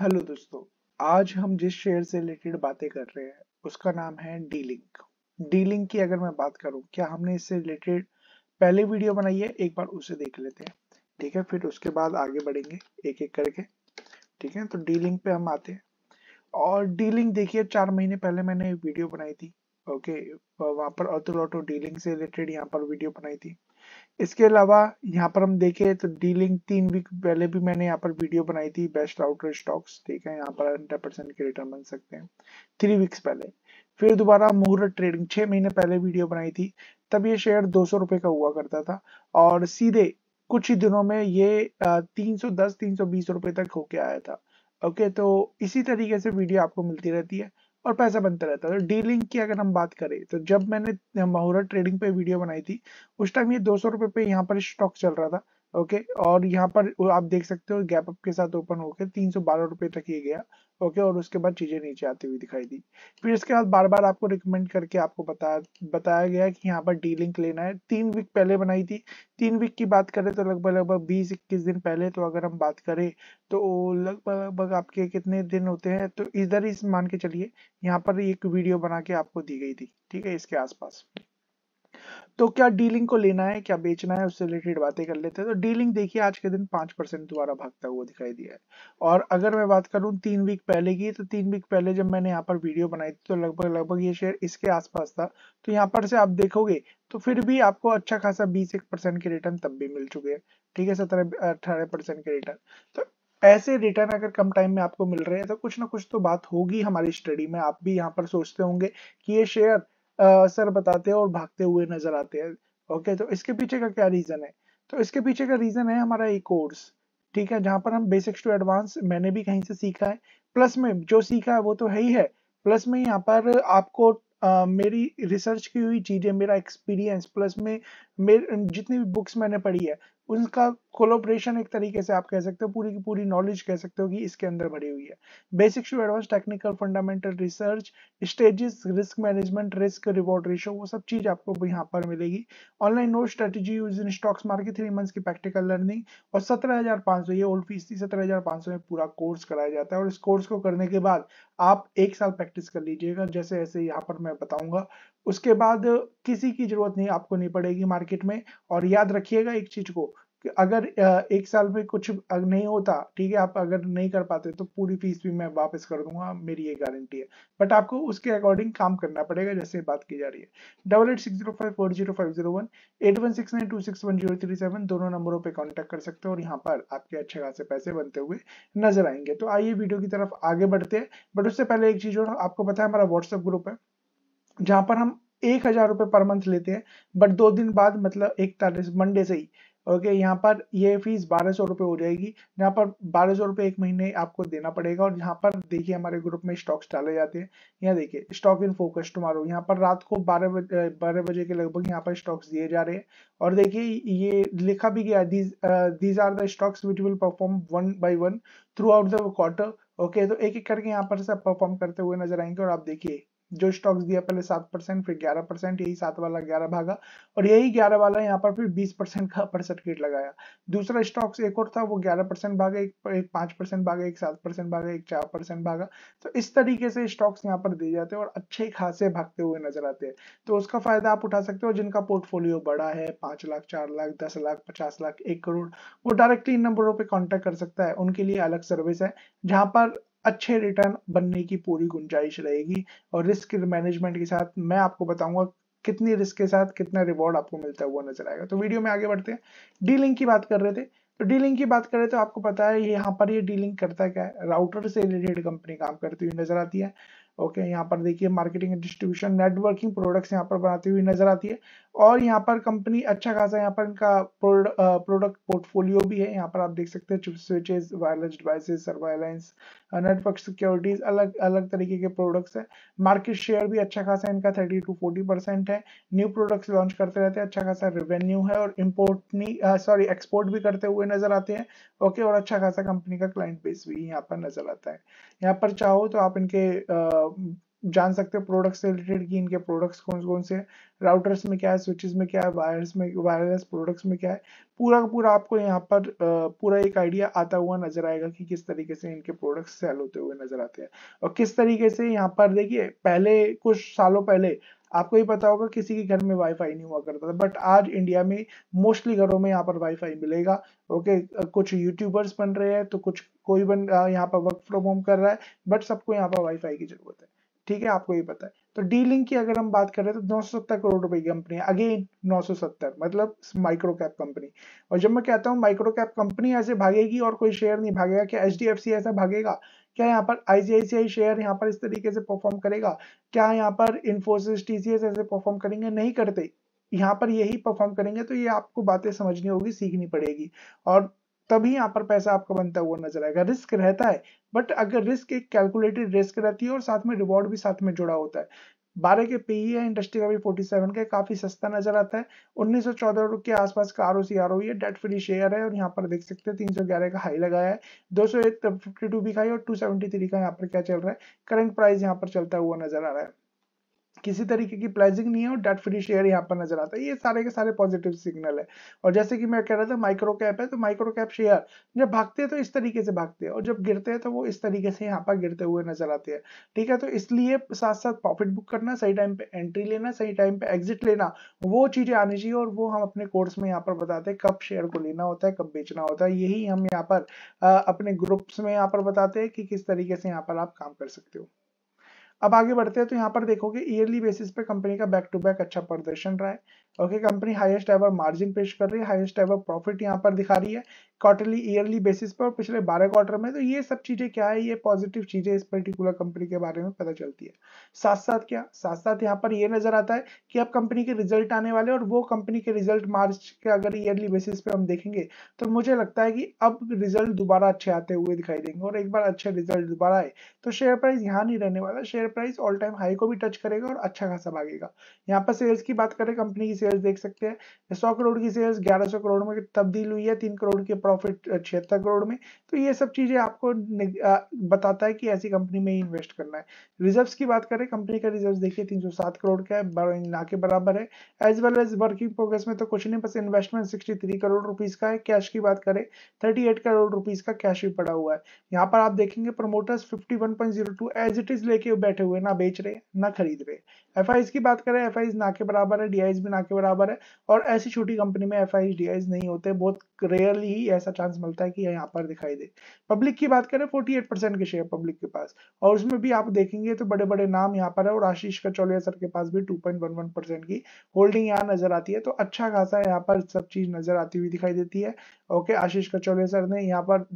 hello दोस्तों आज हम जिस शेयर से रिलेटेड बातें कर रहे हैं उसका नाम है डी लिंक डी लिंक की अगर मैं बात करूं क्या हमने इससे रिलेटेड पहले वीडियो बनाई है एक बार उसे देख लेते हैं ठीक है फिर उसके बाद आगे बढ़ेंगे एक एक करके ठीक है तो डी लिंक पे हम आते हैं और डी लिंक देखिए चार महीने पहले मैंने वीडियो बनाई थी ओके वहाँ पर अतुल ऑटो डीलिंग से रिलेटेड यहाँ पर वीडियो बनाई थी इसके अलावा यहाँ पर हम देखें तो डी लिंक तीन वीक पहले भी मैंने यहाँ पर वीडियो बनाई थी बेस्ट आउटर स्टॉक्स ठीक है यहाँ पर हंड्रेड परसेंट के रिटर्न बन सकते हैं थ्री वीक्स पहले फिर दोबारा मुहूर्त ट्रेडिंग छह महीने पहले वीडियो बनाई थी तब ये शेयर दो सौ रुपए का हुआ करता था और सीधे कुछ ही दिनों में ये तीन सौ तक होके आया था ओके तो इसी तरीके से वीडियो आपको मिलती रहती है और पैसा बनता रहता है तो डीलिंग की अगर हम बात करें तो जब मैंने महुरा ट्रेडिंग पे वीडियो बनाई थी उस टाइम ये दो सौ रुपए पे यहाँ पर स्टॉक चल रहा था ओके और यहाँ पर आप देख सकते हो गैप अप के साथ ओपन होकर तीन सौ बारह रुपए तक ये गया ओके और उसके बाद चीजें नीचे आती हुई दिखाई दी फिर इसके बाद बार बार आपको रिकमेंड करके आपको बताया बताया गया कि यहाँ पर लिंक लेना है तीन वीक पहले बनाई थी तीन वीक की बात करें तो लगभग लगभग बीस इक्कीस दिन पहले तो अगर हम बात करें तो लगभग लगभग आपके कितने दिन होते हैं तो इधर ही मान के चलिए यहाँ पर एक वीडियो बना के आपको दी गई थी ठीक है इसके आसपास तो क्या डीलिंग को लेना है क्या बेचना है उससे रिलेटेड बातें कर लेते हैं तो डीलिंग देखिए आज के दिन पांच परसेंट द्वारा भागता हुआ दिखाई दिया है और अगर मैं बात करूं तीन वीक पहले की तो तीन वीक पहले जब मैंने यहाँ पर वीडियो बनाई थी तो लगभग लगभग ये शेयर इसके आसपास था तो यहाँ पर से आप देखोगे तो फिर भी आपको अच्छा खासा बीस एक परसेंट के रिटर्न तब भी मिल चुके हैं ठीक है सत्रह अठारह परसेंट के रिटर्न तो ऐसे रिटर्न अगर कम टाइम में आपको मिल रहे हैं तो कुछ ना कुछ तो बात होगी हमारी स्टडी में आप भी यहाँ पर सोचते होंगे कि ये शेयर सर बताते हैं और भागते हुए नजर आते हैं ओके तो इसके पीछे का क्या रीजन है तो इसके पीछे का रीजन है हमारा ई कोर्स ठीक है जहां पर हम बेसिक्स टू एडवांस मैंने भी कहीं से सीखा है प्लस में जो सीखा है वो तो है ही है प्लस में यहाँ पर आपको आ, मेरी रिसर्च की हुई चीजें मेरा एक्सपीरियंस प्लस में मेरे जितनी भी बुक्स मैंने पढ़ी है उनका कोलोब्रेशन एक तरीके से आप कह सकते हो पूरी की पूरी नॉलेज कह सकते हो कि इसके अंदर भरी हुई है basics to advance technical fundamental research stages risk management risk reward ratio वो सब चीज आपको यहाँ पर मिलेगी online note strategy use in stocks market three months की प्रैक्टिकल लर्निंग और सत्रह हजार सौ ये ओल्ड फीस थी सत्रह हजार सौ में पूरा कोर्स कराया जाता है और इस कोर्स को करने के बाद आप एक साल प्रैक्टिस कर लीजिएगा जैसे ऐसे यहाँ पर मैं बताऊंगा उसके बाद किसी की जरूरत नहीं आपको नहीं पड़ेगी मार्केट में और याद रखिएगा एक चीज को कि अगर एक साल में कुछ नहीं होता ठीक है आप अगर नहीं कर पाते तो पूरी फीस भी मैं वापस कर दूंगा मेरी ये गारंटी है बट आपको उसके अकॉर्डिंग काम करना पड़ेगा जैसे बात की जा रही है double eight six zero five four zero five zero one eight one six nine two six one zero three seven दोनों नंबरों पर कॉन्टेक्ट कर सकते हो और यहाँ पर आपके अच्छे खासे पैसे बनते हुए नजर आएंगे तो आइए वीडियो की तरफ आगे बढ़ते हैं बट उससे पहले एक चीज और आपको पता है हमारा व्हाट्सएप ग्रुप है जहाँ पर हम एक हजार रुपये पर मंथ लेते हैं बट दो दिन बाद मतलब एक तारीख मंडे से ही ओके यहाँ पर ये फीस बारह सौ रुपये हो जाएगी यहाँ पर बारह सौ रुपये एक महीने आपको देना पड़ेगा और यहाँ पर देखिए हमारे ग्रुप में स्टॉक्स डाले जाते हैं यहाँ देखिए स्टॉक इन फोकस टुमारो यहाँ पर रात को बारह बजे बारह बजे के लगभग यहाँ पर स्टॉक्स दिए जा रहे हैं और देखिए ये लिखा भी गया these are the stocks which will perform one by one throughout the quarter okay तो एक एक करके यहाँ पर सब परफॉर्म करते हुए नजर आएंगे और आप देखिए जो स्टॉक्स दिया पहले सात परसेंट फिर ग्यारह परसेंट यही सात वाला ग्यारह भागा और यही ग्यारह वाला यहाँ पर फिर बीस परसेंट का अपर सर्किट लगाया दूसरा स्टॉक्स एक और था वो ग्यारह परसेंट भागा एक, एक पांच परसेंट भागा एक सात परसेंट भागा एक चार परसेंट भागा तो इस तरीके से स्टॉक्स यहाँ पर दिए जाते हैं और अच्छे खासे भागते हुए नजर आते हैं तो उसका फायदा आप उठा सकते हो जिनका पोर्टफोलियो बड़ा है पांच लाख चार लाख दस लाख पचास लाख एक करोड़ वो डायरेक्टली इन नंबरों पर कॉन्टेक्ट कर सकता है उनके लिए अलग सर्विस है जहाँ पर अच्छे रिटर्न बनने की पूरी गुंजाइश रहेगी और रिस्क मैनेजमेंट के साथ मैं आपको बताऊंगा कितनी रिस्क के साथ कितना रिवॉर्ड आपको मिलता हुआ नजर आएगा तो वीडियो में आगे बढ़ते हैं डीलिंग की बात कर रहे थे तो डीलिंग की बात करें तो आपको पता है यहाँ पर ये डीलिंग करता क्या है राउटर से रिलेटेड कंपनी काम करती हुई नजर आती है ओके okay, यहाँ पर देखिए marketing and distribution networking products यहाँ पर बनाती हुई नजर आती है और यहाँ पर कंपनी अच्छा खासा यहाँ पर इनका प्रोडक्ट पोर्टफोलियो uh, भी है यहाँ पर आप देख सकते हैं chip switches wireless devices surveillance network uh, securities अलग अलग तरीके के प्रोडक्ट्स है मार्केट शेयर भी अच्छा खासा इनका थर्टी टू फोर्टी परसेंट है न्यू प्रोडक्ट्स लॉन्च करते रहते हैं अच्छा खासा रेवेन्यू है और इम्पोर्ट सॉरी एक्सपोर्ट भी करते हुए नजर आते हैं ओके और अच्छा खासा कंपनी का क्लाइंट बेस भी यहाँ पर नजर आता है यहाँ पर चाहो तो आप इनके uh, जान सकते हैं प्रोडक्ट्स से रिलेटेड कि इनके प्रोडक्ट्स कौन कौन से राउटर्स में क्या है स्विचेस में क्या है वायर्स में वायरलेस प्रोडक्ट्स में क्या है पूरा का पूरा आपको यहाँ पर पूरा एक आइडिया आता हुआ नजर आएगा कि किस तरीके से इनके प्रोडक्ट्स सेल होते हुए नजर आते हैं और किस तरीके से यहाँ पर देखिए पहले कुछ सालों पहले आपको ही पता होगा किसी के घर में वाईफाई नहीं हुआ करता था बट आज इंडिया में मोस्टली घरों में यहाँ पर वाईफाई मिलेगा ओके कुछ यूट्यूबर्स बन रहे हैं तो कुछ कोई बन यहाँ पर वर्क फ्रॉम होम कर रहा है बट सबको यहाँ पर वाईफाई की जरूरत है ठीक है आपको ये पता है तो डी लिंक की अगर हम बात करें तो 970 करोड़ रुपए की कंपनी है अगेन 970 मतलब माइक्रो कैप कंपनी और जब मैं कहता हूँ माइक्रो कैप कंपनी ऐसे भागेगी और कोई शेयर नहीं भागेगा क्या एच ऐसा भागेगा क्या यहाँ पर आईसीआईसीआई शेयर यहाँ पर इस तरीके से परफॉर्म करेगा क्या यहाँ पर इन्फोसिस टीसीएस ऐसे परफॉर्म करेंगे नहीं करते यहाँ पर यही परफॉर्म करेंगे तो ये आपको बातें समझनी होगी सीखनी पड़ेगी और तभी यहाँ पर पैसा आपका बनता हुआ नजर आएगा रिस्क रहता है बट अगर रिस्क एक कैलकुलेटेड रिस्क रहती है और साथ में रिवॉर्ड भी साथ में जुड़ा होता है बारह के पीई e है इंडस्ट्री का भी सेवन का काफी सस्ता नजर आता है उन्नीस सौ चौदह के आसपास का R O C R O debt free share है और यहाँ पर देख सकते हैं तीन सौ ग्यारह का हाई लगाया है दो सौ एक फिफ्टी टू भी खाई और टू सेवेंटी थ्री का यहाँ पर क्या चल रहा है करंट प्राइस यहाँ पर चलता हुआ नजर आ रहा है किसी तरीके की प्राइजिंग नहीं है और डेट फ्री शेयर यहाँ पर नजर आता है ये सारे के सारे पॉजिटिव सिग्नल है और जैसे कि मैं कह रहा था माइक्रो कैप है तो माइक्रो कैप शेयर जब भागते हैं तो इस तरीके से भागते हैं और जब गिरते हैं तो वो इस तरीके से यहाँ पर गिरते हुए नजर आते हैं ठीक है तो इसलिए साथ साथ प्रॉफिट बुक करना सही टाइम पे एंट्री लेना सही टाइम पे एग्जिट लेना वो चीजें आनी चाहिए और वो हम अपने कोर्स में यहाँ पर बताते हैं कब शेयर को लेना होता है कब बेचना होता है यही हम यहाँ पर अपने ग्रुप्स में यहाँ पर बताते हैं कि किस तरीके से यहाँ पर आप काम कर सकते हो अब आगे बढ़ते हैं तो यहाँ पर देखोगे ईयरली बेसिस पे कंपनी का बैक टू बैक अच्छा प्रदर्शन रहा है okay company highest ever margin पेश कर रही है हाईएस्ट एवर प्रॉफिट यहाँ पर दिखा रही है क्वार्टरली ईयरली बेसिस पर पिछले बारह क्वार्टर में तो ये सब चीजें क्या है ये पॉजिटिव चीजें इस पर्टिकुलर कंपनी के बारे में पता चलती है साथ साथ क्या साथ साथ यहाँ पर ये नजर आता है कि अब कंपनी के रिजल्ट आने वाले और वो कंपनी के रिजल्ट मार्च के अगर ईयरली बेसिस पे हम देखेंगे तो मुझे लगता है कि अब रिजल्ट दोबारा अच्छे आते हुए दिखाई देंगे और एक बार अच्छे रिजल्ट दोबारा आए तो शेयर प्राइस यहाँ नहीं रहने वाला share price all time high को भी टच करेगा और अच्छा खासा भागेगा यहाँ पर सेल्स की बात करें कंपनी की सेल्स देख सकते हैं सौ करोड़ की शेयर्स 1100 करोड़ में तब्दील हुई है तीन करोड़ के प्रॉफिट छिहत्तर करोड़ में तो ये सब चीजें आपको बताता है कि ऐसी कंपनी में इन्वेस्ट करना है रिजर्व की बात करें कंपनी का रिजर्व देखिए तीन करोड़ का है ना के बराबर है as well as working progress में तो कुछ नहीं बस इन्वेस्टमेंट सिक्सटी करोड़ रुपीज का है कैश की बात करें थर्टी करोड़ रुपीज का कैश भी पड़ा हुआ है यहाँ पर आप देखेंगे promoters fifty as it is लेके बैठे हुए ना बेच रहे ना खरीद रहे एफ की बात करें एफ ना के बराबर है डी भी ना के बराबर है और ऐसी छोटी कंपनी में एफ नहीं होते बहुत रेयरली ही ऐसा चांस मिलता है कि यहाँ पर दिखाई दे पब्लिक की बात करें फोर्टी एट परसेंट के शेयर पब्लिक के पास और उसमें भी आप देखेंगे तो बड़े बड़े नाम यहाँ पर है और आशीष कचौलिया सर के पास भी 2.11 परसेंट की होल्डिंग यहाँ नजर आती है तो अच्छा खासा यहाँ पर सब चीज नजर आती हुई दिखाई देती है ओके आशीष कचौलिया सर ने यहाँ पर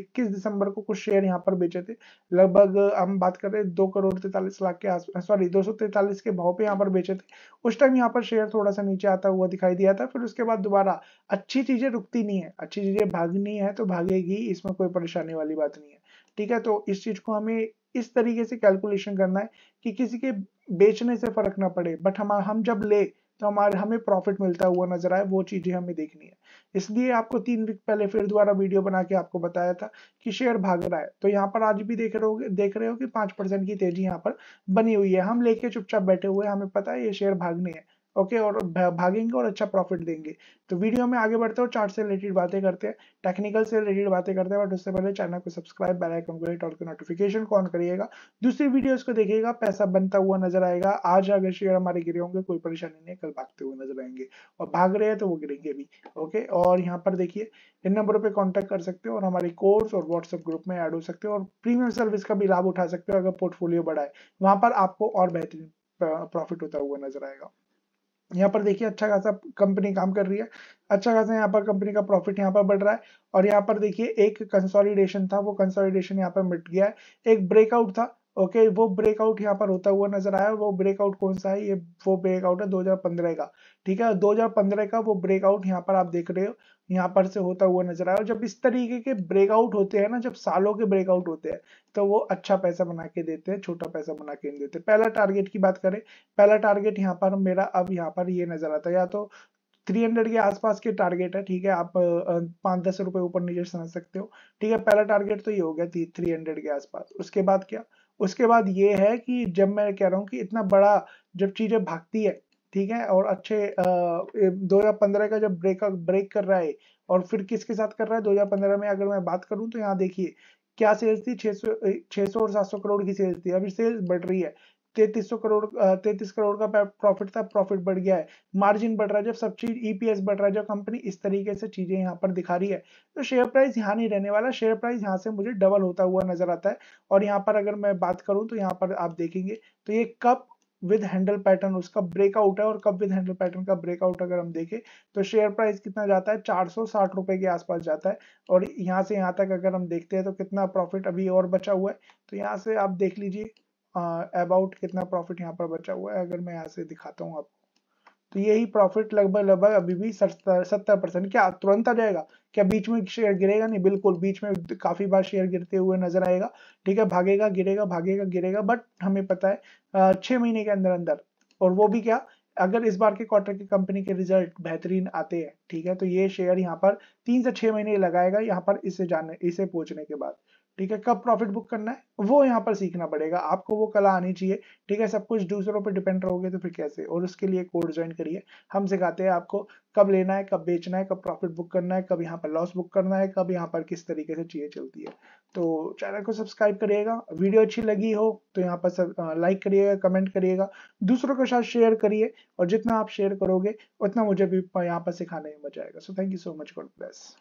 इक्कीस दिसंबर को कुछ शेयर यहाँ पर बेचे थे लगभग हम बात कर रहे हैं दो करोड़ तैतालीस लाख के आसपास सॉरी दो सौ तैतालीस के भाव पे यहाँ पर बेचे थे उस टाइम यहाँ पर शेयर थोड़ा सा नीचे आता हुआ दिखाई दिया था फिर उसके बाद दोबारा अच्छी चीजें रुकती नहीं है अच्छी चीजें भागनी है तो भागेगी इसमें कोई परेशानी वाली बात नहीं है ठीक है तो इस चीज को हमें इस तरीके से कैलकुलेशन करना है कि किसी के बेचने से फर्क ना पड़े बट हम हम जब ले तो हमारे हमें प्रॉफिट मिलता हुआ नजर आए वो चीजें हमें देखनी है इसलिए आपको तीन वीक पहले फिर दोबारा वीडियो बना के आपको बताया था कि शेयर भाग रहा है तो यहाँ पर आज भी देख रहे हो देख रहे हो कि पांच परसेंट की तेजी यहाँ पर बनी हुई है हम लेके चुपचाप बैठे हुए हमें पता है ये शेयर भागने हैं ओके और भागेंगे और अच्छा प्रॉफिट देंगे तो वीडियो में आगे बढ़ते हो चार्ट से रिलेटेड बातें करते हैं टेक्निकल से रिलेटेड बातें करते हैं बट उससे पहले चैनल को सब्सक्राइब बेल आइकन को हिट और नोटिफिकेशन को ऑन करिएगा दूसरी वीडियोस को देखिएगा पैसा बनता हुआ नजर आएगा आज अगर शेयर हमारे गिरे होंगे कोई परेशानी नहीं कल भागते हुए नजर आएंगे और भाग रहे हैं तो वो गिरेंगे भी ओके और यहाँ पर देखिए इन नंबरों पर कॉन्टेक्ट कर सकते हो और हमारे कोर्स और व्हाट्सएप ग्रुप में एड हो सकते हो और प्रीमियम सर्विस का भी लाभ उठा सकते हो अगर पोर्टफोलियो बढ़ाए वहां पर आपको और बेहतरीन प्रॉफिट होता हुआ नजर आएगा यहाँ पर देखिए अच्छा खासा कंपनी काम कर रही है अच्छा खासा यहाँ पर कंपनी का प्रॉफिट यहाँ पर बढ़ रहा है और यहाँ पर देखिए एक कंसोलिडेशन था वो कंसोलिडेशन यहाँ पर मिट गया है एक ब्रेकआउट था ओके okay, वो ब्रेकआउट यहाँ पर होता हुआ नजर आया वो ब्रेकआउट कौन सा है ये वो ब्रेकआउट है 2015 का ठीक है 2015 का वो ब्रेकआउट यहाँ पर आप देख रहे हो यहाँ पर से होता हुआ नजर आया और जब इस तरीके के ब्रेकआउट होते हैं ना जब सालों के ब्रेकआउट होते हैं तो वो अच्छा पैसा बना के देते हैं छोटा पैसा बना के नहीं देते पहला टारगेट की बात करें पहला टारगेट यहाँ पर मेरा अब यहाँ पर ये नजर आता है या तो 300 के आसपास के टारगेट है ठीक है आप पांच दस रुपए ऊपर नीचे समझ सकते हो ठीक है पहला टारगेट तो ये हो गया थ्री हंड्रेड के आसपास उसके बाद क्या उसके बाद ये है कि जब मैं कह रहा हूँ कि इतना बड़ा जब चीज़ें भागती है ठीक है और अच्छे दो हजार पंद्रह का जब ब्रेक ब्रेक कर रहा है और फिर किसके साथ कर रहा है दो हजार पंद्रह में अगर मैं बात करूं तो यहाँ देखिए क्या सेल्स थी छह सौ और सात सौ करोड़ की सेल्स थी अभी सेल्स बढ़ रही है तैतीस करोड़ तैतीस करोड़ का प्रॉफिट था प्रॉफिट बढ़ गया है मार्जिन बढ़ रहा है जब सब चीज ईपीएस e बढ़ रहा है जब कंपनी इस तरीके से चीजें यहाँ पर दिखा रही है तो शेयर प्राइस यहाँ नहीं रहने वाला शेयर प्राइस यहाँ से मुझे डबल होता हुआ नजर आता है और यहाँ पर अगर मैं बात करूँ तो यहाँ पर आप देखेंगे तो ये कब विद हैंडल पैटर्न उसका ब्रेकआउट है और कब विद हैंडल पैटर्न का ब्रेकआउट अगर हम देखें तो शेयर प्राइस कितना जाता है चार सौ साठ रुपए के आसपास जाता है और यहाँ से यहाँ तक अगर हम देखते हैं तो कितना प्रॉफिट अभी और बचा हुआ है तो यहाँ से आप देख लीजिए अबाउट uh, कितना प्रॉफिट यहाँ पर बचा हुआ है अगर मैं यहाँ से दिखाता हूँ आपको तो यही प्रॉफिट लगभग लगभग अभी भी सत्तर परसेंट क्या तुरंत आ जाएगा क्या बीच में शेयर गिरेगा नहीं बिल्कुल बीच में काफी बार शेयर गिरते हुए नजर आएगा ठीक है भागेगा गिरेगा भागेगा गिरेगा बट हमें पता है छह महीने के अंदर अंदर और वो भी क्या अगर इस बार के क्वार्टर की कंपनी के रिजल्ट बेहतरीन आते हैं ठीक है तो ये शेयर यहाँ पर तीन से छह महीने लगाएगा यहाँ पर इसे जाने इसे पहुंचने के बाद ठीक है कब प्रॉफिट बुक करना है वो यहाँ पर सीखना पड़ेगा आपको वो कला आनी चाहिए ठीक है सब कुछ दूसरों पर डिपेंड रहोगे तो फिर कैसे और उसके लिए कोर्स ज्वाइन करिए हम सिखाते हैं आपको कब लेना है कब बेचना है कब प्रॉफिट बुक करना है कब यहाँ पर लॉस बुक करना है कब यहाँ पर किस तरीके से चीजें चलती है तो चैनल को सब्सक्राइब करिएगा वीडियो अच्छी लगी हो तो यहाँ पर सब लाइक करिएगा कमेंट करिएगा दूसरों के साथ शेयर करिए और जितना आप शेयर करोगे उतना मुझे भी यहाँ पर सिखाने में मजा आएगा so thank you so much God bless